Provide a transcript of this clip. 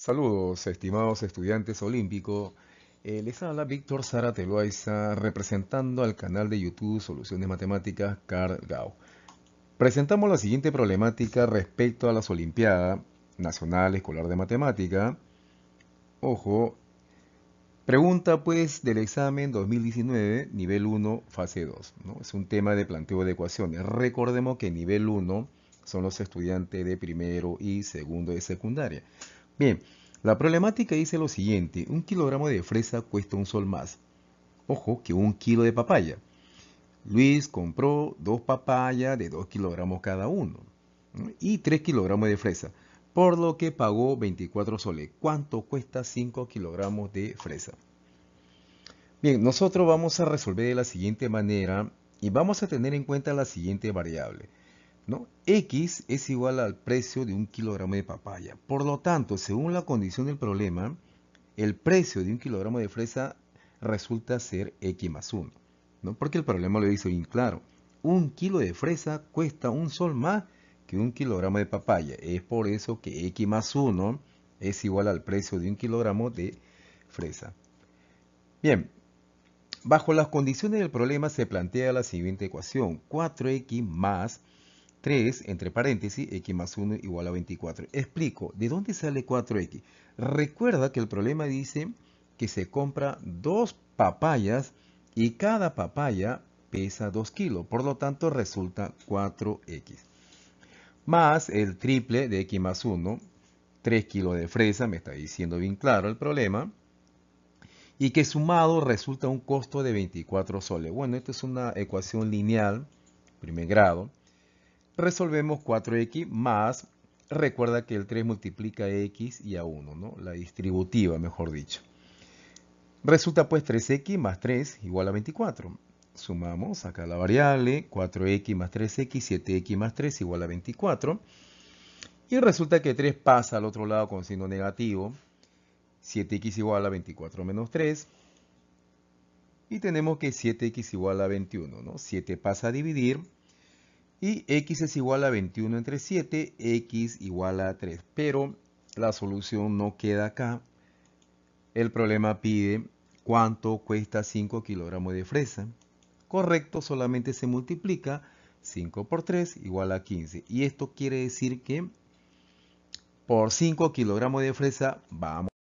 Saludos, estimados estudiantes olímpicos. Eh, les habla Víctor Sara representando al canal de YouTube Soluciones Matemáticas Carl Presentamos la siguiente problemática respecto a las Olimpiadas Nacional Escolar de Matemática. Ojo, pregunta pues del examen 2019, nivel 1, fase 2. ¿no? Es un tema de planteo de ecuaciones. Recordemos que nivel 1 son los estudiantes de primero y segundo de secundaria. Bien, la problemática dice lo siguiente, un kilogramo de fresa cuesta un sol más. Ojo que un kilo de papaya. Luis compró dos papayas de 2 kilogramos cada uno y 3 kilogramos de fresa, por lo que pagó 24 soles. ¿Cuánto cuesta 5 kilogramos de fresa? Bien, nosotros vamos a resolver de la siguiente manera y vamos a tener en cuenta la siguiente variable. ¿no? X es igual al precio de un kilogramo de papaya. Por lo tanto, según la condición del problema, el precio de un kilogramo de fresa resulta ser X más 1. ¿no? Porque el problema lo dice bien claro. Un kilo de fresa cuesta un sol más que un kilogramo de papaya. Es por eso que X más 1 es igual al precio de un kilogramo de fresa. Bien, bajo las condiciones del problema se plantea la siguiente ecuación. 4X más 3 entre paréntesis, x más 1 igual a 24. Explico, ¿de dónde sale 4x? Recuerda que el problema dice que se compra dos papayas y cada papaya pesa 2 kilos, por lo tanto resulta 4x. Más el triple de x más 1, 3 kilos de fresa, me está diciendo bien claro el problema. Y que sumado resulta un costo de 24 soles. Bueno, esto es una ecuación lineal, primer grado resolvemos 4x más, recuerda que el 3 multiplica x y a 1, ¿no? la distributiva mejor dicho. Resulta pues 3x más 3 igual a 24. Sumamos acá la variable, 4x más 3x, 7x más 3 igual a 24. Y resulta que 3 pasa al otro lado con signo negativo. 7x igual a 24 menos 3. Y tenemos que 7x igual a 21, 7 pasa a dividir, y x es igual a 21 entre 7, x igual a 3. Pero la solución no queda acá. El problema pide cuánto cuesta 5 kilogramos de fresa. Correcto, solamente se multiplica 5 por 3 igual a 15. Y esto quiere decir que por 5 kilogramos de fresa vamos